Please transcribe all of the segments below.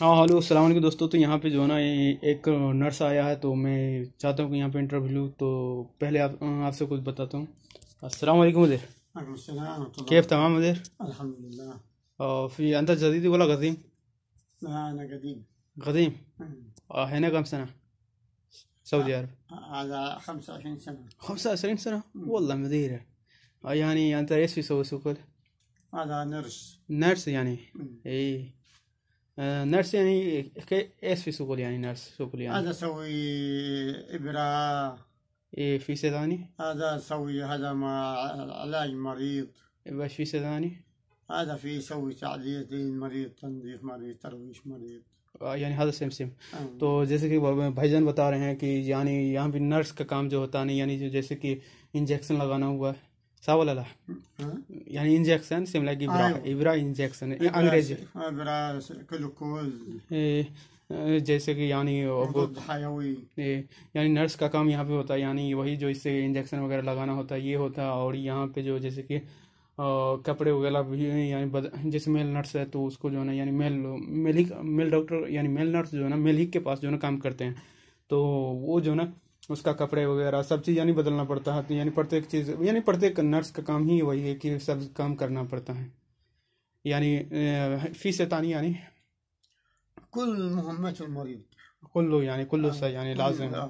हाँ हेलो अल्लाम दोस्तों तो यहाँ पे जो है ना एक नर्स आया है तो मैं चाहता हूँ कि यहाँ पे इंटरव्यू लूँ तो पहले आप आपसे कुछ बताता हूँ असल वालेकुम कैफ तमाम उधर और फिर अंतर जदीद बोला गदीम गदीम हम्म। है ना कम सऊदी अरब हमसा सरीन सना वो अल्लाह मदीर है यानी अंतर एस फी सो सुकर नर्स यानी हम्म। نرس يعني ايش في سوق يعني نرس سوق يعني هذا اسوي ابره إيه في سداني هذا اسوي هذا ما علاج مريض باش في سداني هذا في يسوي تعديل المريض تنظيف مريض ترويش مريض यानी हद सेम सेम तो जैसे कि भाईजान बता रहे हैं कि यानी यहाँ भी नर्स का काम जो होता नहीं यानी जो जैसे कि इंजेक्शन लगाना हुआ صح ولا لا؟ يعني انجكشن سيم لايك ابره آه ابره انجكشن انجريزي ابره ग्लूकोज إيه जैसे कि यानी तो हायावी eh, यानी नर्स का काम यहाँ पे होता है यानी वही जो इससे इंजेक्शन वगैरह लगाना होता है ये होता है और यहाँ पे जो जैसे कि कपड़े वगैरह भी यानी जैसे मेल नर्स है तो उसको जो है ना यानी मेल मेल ही मेल डॉक्टर यानी मेल नर्स जो है ना मेल ही के पास जो है ना काम करते हैं तो वो जो है ना उसका कपड़े वगैरह सब चीज़ यानी बदलना पड़ता है तो यानी प्रत्येक चीज़ यानी प्रत्येक नर्स का काम ही वही है कि सब काम करना पड़ता है यानी फीस तानी यानी कुल मोहम्मद कुल्लू यानी कुल्लू हाँ, से यानी लाजम हाँ।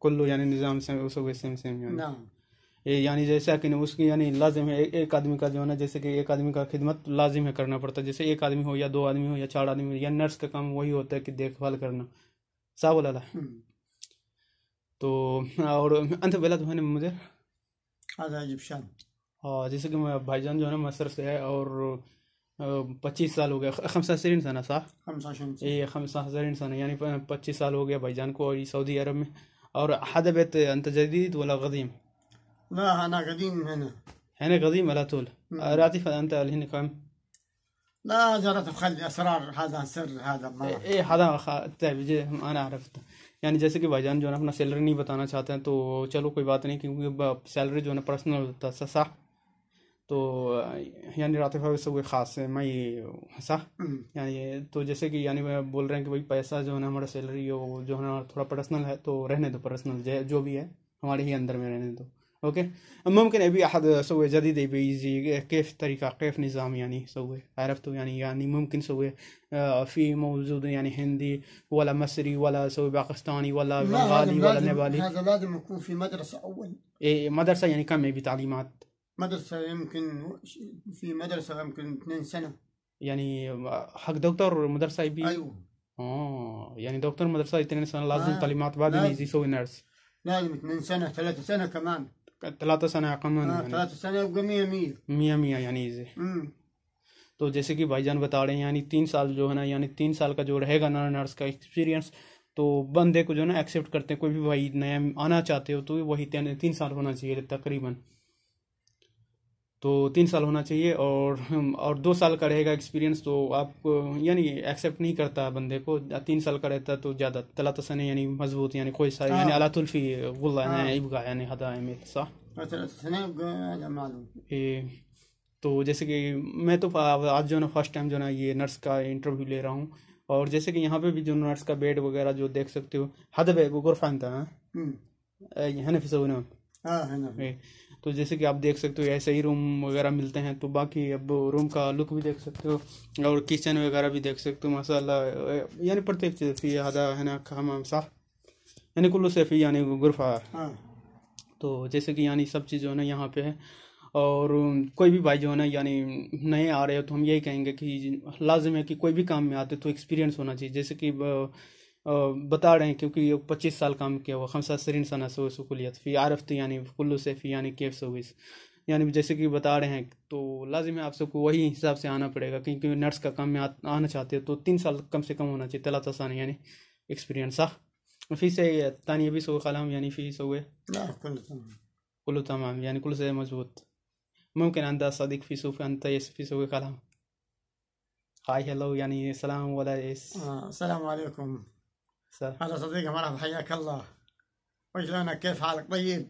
कुल्लू यानी निज़ाम से उस सेम सेम यानी हाँ। यानी जैसा कि उसकी यानी लाजिम है एक आदमी का जो है ना जैसे कि एक आदमी का खिदमत लाजिम है करना पड़ता है जैसे एक आदमी हो या दो आदमी हो या चार आदमी हो या नर्स का काम वही होता है कि देखभाल करना सावल तो और अंत पहला तो है मुझे आजाद शान हाँ जैसे कि मैं भाईजान जो है ना मसर से है और पच्चीस साल हो गया खमसा सर इंसान है खमसा ये खमसा सर इंसान है यानी पच्चीस साल हो गया भाईजान को और ये सऊदी अरब में और हदब अंत जदीद वाला गदीम ना ना गदीम है ना है ना गदीम अला طول हम्म। रातिफ अंत अलहन كم لا جرت بخلي اسرار هذا سر هذا ما اي هذا خ... तहवीज انا عرفت यानी जैसे कि भाईजान जो है ना अपना सैलरी नहीं बताना चाहते हैं तो चलो कोई बात नहीं क्योंकि सैलरी जो है ना पर्सनल होता है ससा तो यानी रातिफ सब कोई ख़ास है मैं ये हंसा यानी तो जैसे कि यानी मैं बोल रहे हैं कि भाई पैसा जो है ना हमारा सैलरी वो जो है ना थोड़ा पर्सनल है तो रहने दो पर्सनल जो भी है हमारे ही अंदर में रहने दो اوكي ممكن ابي احد سوى جديد يبي كيف الطريقه كيف نظام يعني سوى عرفتوا يعني يعني ممكن سوى آه، في موجود يعني هندي ولا مصري ولا سوي باكستاني ولا بنغالي ولا نيبالي هذا لازم يكون في مدرسه اول ايه مدرسه يعني كم ابي تعليمات مدرسه يمكن في مدرسه يمكن اثنين سنه يعني حق دكتور مدرسه يبي ايوه اه يعني دكتور مدرسه اثنين سنه لازم آه. تعليمات بعدين يجي يسوي نيرس لازم اثنين سنه ثلاثة سنه كمان थलाता सना हाँ, मियाँ मियाँ यानी इसे हम्म। तो जैसे कि भाईजान बता रहे हैं यानी तीन साल जो है ना यानी तीन साल का जो रहेगा ना नर्स का एक्सपीरियंस तो बंदे को जो है ना एक्सेप्ट करते हैं कोई भी भाई नया आना चाहते हो तो वही तीन साल होना चाहिए तकरीबन तो तीन साल होना चाहिए और और दो साल का रहेगा एक्सपीरियंस तो आप यानी एक्सेप्ट नहीं करता बंदे को तीन साल का रहता तो ज़्यादा तला तसन यानी मजबूत यानी कोई सा हाँ। यानी अलातुल्फ़ी गुल्ला है हाँ। इबगा यानी हदा है मेरे सा तो जैसे कि मैं तो आज जो ना फर्स्ट टाइम जो ना ये नर्स का इंटरव्यू ले रहा हूँ और जैसे कि यहाँ पे भी जो नर्स का बेड वगैरह जो देख सकते हो हद है वो गुरफान था है ना हम्म। फिर तो जैसे कि आप देख सकते हो ऐसे ही रूम वगैरह मिलते हैं तो बाकी अब रूम का लुक भी देख सकते हो और किचन वगैरह भी देख सकते हो माशाला यानी प्रत्येक चीज़ फी आधा है ना खाम साफ यानी कुल्लू से फी यानी गुरफा हाँ। तो जैसे कि यानी सब चीज़ जो है ना यहाँ पे है और कोई भी भाई जो है ना यानी नए आ रहे हो तो हम यही कहेंगे कि लाजम है कि कोई भी काम में आते तो एक्सपीरियंस होना चाहिए जैसे कि बता रहे हैं क्योंकि पच्चीस साल काम किया हुआ खमसा सरीन सना सो सकूलियत फ़ी आरफ्त यानी कुल्लू से फ़ी यानी केफ सोविस यानी जैसे कि बता रहे हैं तो लाजिम है आप सबको वही हिसाब से आना पड़ेगा क्योंकि नर्स का काम में आ, आना चाहते हो तो तीन साल कम से कम होना चाहिए तला तसान यानी एक्सपीरियंस आ फीस है तानी अभी सो कलाम यानी फीस हुए कुल तमाम यानी कुल से मजबूत मुमकिन अंदा सदीक फीस अंत फीस हुए कलाम हाय हेलो यानी सलाम वाला हाँ, सलाम वालेकुम هذا صديق مرحبا حياك الله وجلانك كيف حالك طيب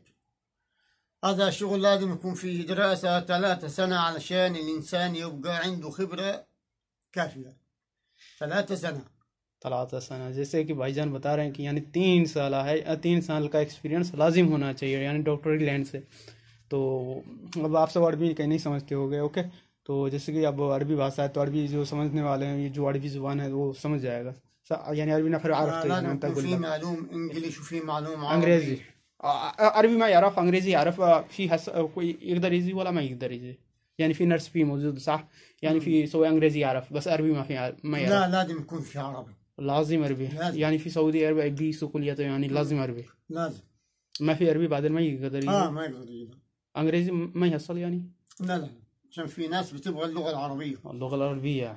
هذا الشغل لازم يكون فيه دراسة ثلاثة سنة علشان الإنسان يبقى عنده خبرة काफिया सलाह सना तलात सना जैसे कि भाईजान बता रहे हैं कि यानी तीन साल है तीन साल का एक्सपीरियंस लाजिम होना चाहिए यानी डॉक्टरी लैंड से तो अब आप सब अरबी कहीं नहीं समझते हो गए ओके तो जैसे कि अब अरबी भाषा है तो अरबी जो समझने वाले हैं जो अरबी ज़ुबान है वो समझ जाएगा يعني عربي نفر طيب يعني انت في معلوم انجليش وفي معلوم عربي انجليزي آه، آه، عربي ما يعرف انجليزي يعرف آه، في هس... يقدر يزي ولا ما يقدر يزي يعني في نرس في موجود صح يعني في سوي انجليزي يعرف بس عربي ما في ما يعرف لا لازم يكون في عربي لازم عربي لازم. يعني في سعودي عربي بيسو كليته يعني لازم عربي لازم ما في عربي بعد ما يقدر اه ما يقدر انجليزي ما يحصل يعني لا لا عشان في ناس بتبغى اللغه العربيه اللغه العربيه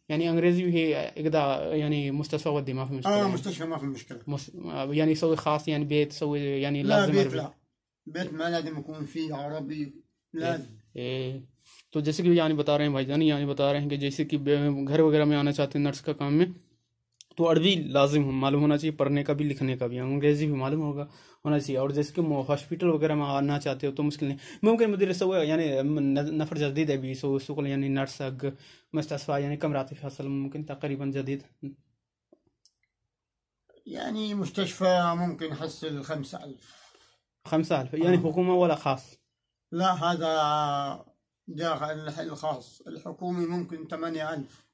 يعني انجريزي وهي يقدر يعني مستشفى ودي ما في مشكله اه يعني. مستشفى ما في مشكله مس... يعني يسوي خاص يعني بيت يسوي يعني لا لازم بيت عربي. لا بيت ما لازم يكون فيه عربي لازم ايه, إيه. तो जैसे कि यानी बता रहे हैं भाईजान यानी बता रहे हैं कि जैसे कि घर वगैरह में आना चाहते हैं नर्स का काम में तो अरबी लाजिम मालूम होना चाहिए पढ़ने का भी लिखने का भी अंग्रेज़ी भी मालूम होगा होना चाहिए और जैसे कि हॉस्पिटल वगैरह में आना चाहते हो तो मुश्किल नहीं ممكن مدرسة يعني نفر جديد أبي سو سوق يعني نرس حق مستشفى يعني كم راتب حصل ممكن تقريبا جديد يعني مستشفى ممكن حصل خمسة ألف خمسة ألف يعني حكومة ولا خاص لا هذا داخل الخاص الحكومي ممكن ثمانية ألف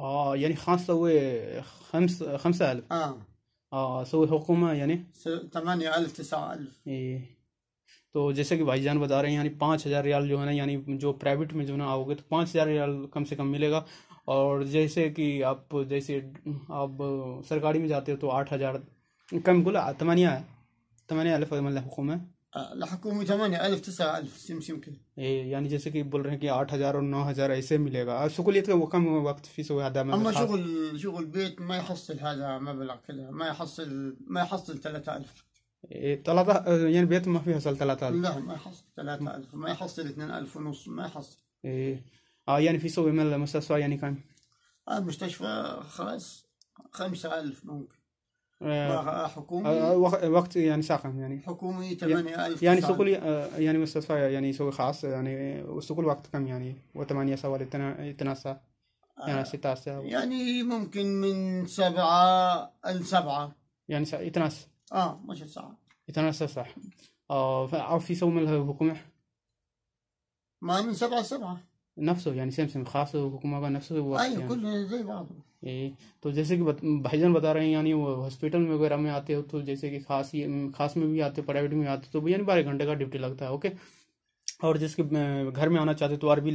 اه يعني خمسة خمس خمسة ألف اه اه سوي حكومة यानी ثمانية ألف تسعة ألف तो जैसे कि भाईजान बता रहे हैं यानी पाँच हज़ार रियाल जो है ना यानी जो प्राइवेट में जो ना आओगे तो पाँच हज़ार रियाल कम से कम मिलेगा और जैसे कि आप जैसे आप सरकारी में जाते हो तो आठ हज़ार कम बोला तमानिया तमानिया अलफ मतलब हुकूम है हुकूमी 8000 9000 अल्फ से ايه يعني सिम के ए यानी जैसे कि बोल रहे हैं कि आठ हज़ार और नौ हज़ार كم وقت في سوى هذا أما شغل شغل بيت ما يحصل هذا مبلغ كذا ما يحصل ما يحصل 3000 ايه ثلاثة آه، يعني بيت ما فيه حصل 3000 لا ما يحصل 3000 ما يحصل 2000 ونص ما يحصل ايه اه يعني في سوى مستشفى يعني كم اه مستشفى خلاص 5000 ممكن آه، آه، حكومي آه، وقت يعني ساخن يعني حكومي 8000 يعني, يعني سوق يعني مستشفى يعني سوق خاص يعني سوق الوقت كم يعني و8 سوالي تناسى يعني ستة ساعة يعني ممكن من سبعة 7 يعني سا... اه مش ساعة يتناسى صح اه أو في سوق من الحكومة ما من سبعة 7 नफ्सो यानी सेम सेम खास हुक्मा का नफ्स कुल जय बात ए, तो जैसे कि बत, भाईजान बता रहे हैं यानी वो हॉस्पिटल में वगैरह में आते हो तो जैसे कि खास ये खास में भी आते प्राइवेट में आते तो यानी बारह घंटे का ड्यूटी लगता है ओके और जिसके घर में आना चाहते तो भी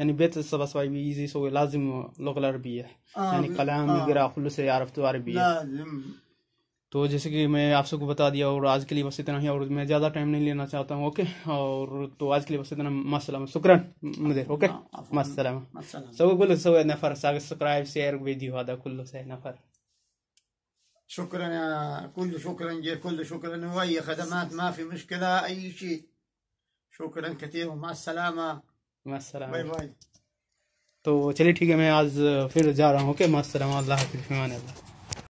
यानी बेहतर सब सफाई भी इजी सो लाजिम लोकल भी है यानी कलाम वगैरह खुल से आरफ तो भी है तो जैसे कि मैं आप सबको बता दिया और आज के लिए बस इतना ही और मैं ज़्यादा टाइम नहीं लेना चाहता हूँ ओके और तो आज के लिए बस इतना मसलम शुक्रन मुझे ओके हाँ, मसलम हाँ। सब बोलो सब नफर सब्सक्राइब शेयर वीडियो आदा कुल्लो से नफर شكرا يا كل شكرا جي كل شكرا واي خدمات ما في مشكلة أي شيء شكرا كثير ومع السلامة مع السلامة باي باي تو तो चलिए ठीक है मैं आज फिर जा रहा हूँ ओके माँ अल्लाह हाफिज़